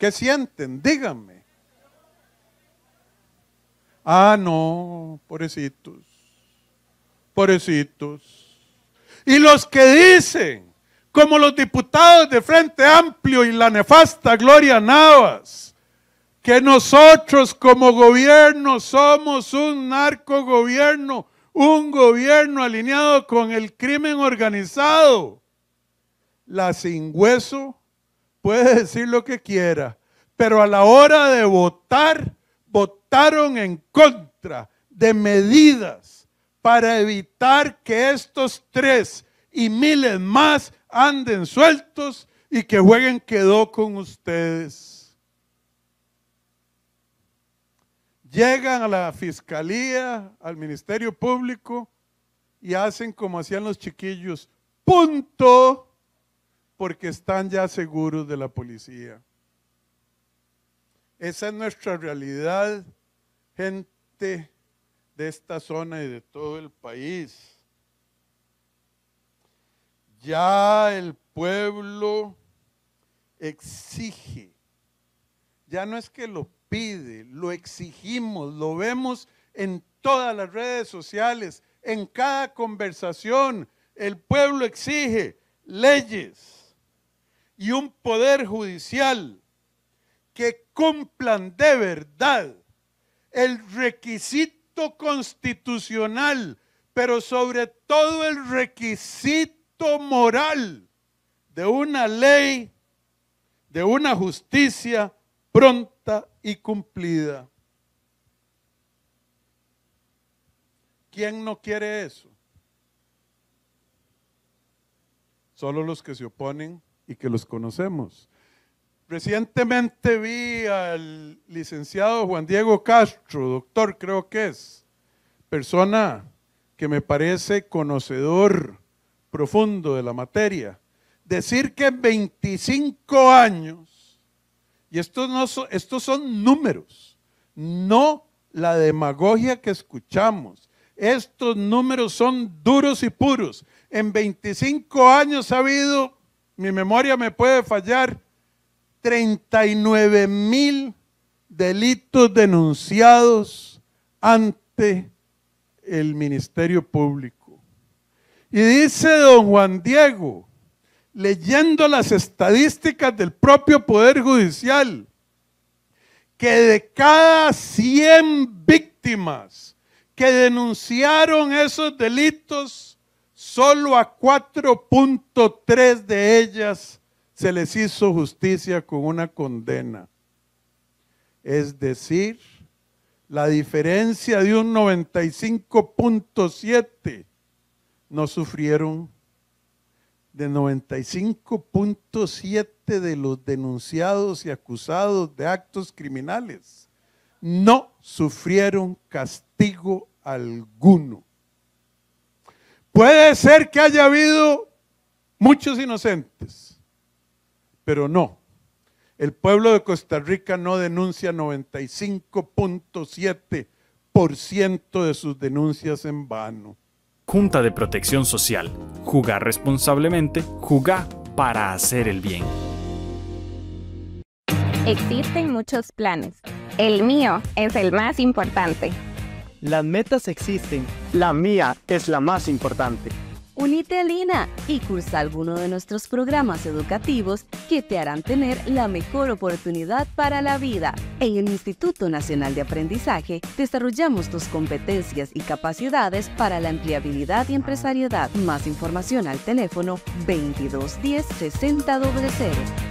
¿Qué sienten? Díganme. Ah, no, pobrecitos, pobrecitos. Y los que dicen, como los diputados de Frente Amplio y la nefasta Gloria Navas, que nosotros como gobierno somos un narcogobierno, un gobierno alineado con el crimen organizado. La sin hueso puede decir lo que quiera, pero a la hora de votar, votaron en contra de medidas para evitar que estos tres y miles más anden sueltos y que jueguen quedó con ustedes. Llegan a la fiscalía, al Ministerio Público y hacen como hacían los chiquillos. Punto porque están ya seguros de la policía. Esa es nuestra realidad, gente de esta zona y de todo el país. Ya el pueblo exige, ya no es que lo pide, lo exigimos, lo vemos en todas las redes sociales, en cada conversación. El pueblo exige leyes y un poder judicial que cumplan de verdad el requisito constitucional, pero sobre todo el requisito moral de una ley, de una justicia pronta y cumplida. ¿Quién no quiere eso? Solo los que se oponen y que los conocemos. Recientemente vi al licenciado Juan Diego Castro, doctor creo que es, persona que me parece conocedor profundo de la materia, decir que 25 años, y estos, no son, estos son números, no la demagogia que escuchamos, estos números son duros y puros. En 25 años ha habido mi memoria me puede fallar, 39 mil delitos denunciados ante el Ministerio Público. Y dice don Juan Diego, leyendo las estadísticas del propio Poder Judicial, que de cada 100 víctimas que denunciaron esos delitos, Solo a 4.3 de ellas se les hizo justicia con una condena. Es decir, la diferencia de un 95.7 no sufrieron de 95.7 de los denunciados y acusados de actos criminales no sufrieron castigo alguno. Puede ser que haya habido muchos inocentes, pero no. El pueblo de Costa Rica no denuncia 95.7% de sus denuncias en vano. Junta de Protección Social. Jugar responsablemente, jugar para hacer el bien. Existen muchos planes. El mío es el más importante las metas existen. La mía es la más importante. Unite a Lina y cursa alguno de nuestros programas educativos que te harán tener la mejor oportunidad para la vida. En el Instituto Nacional de Aprendizaje desarrollamos tus competencias y capacidades para la empleabilidad y empresariedad. Más información al teléfono 2210 6000.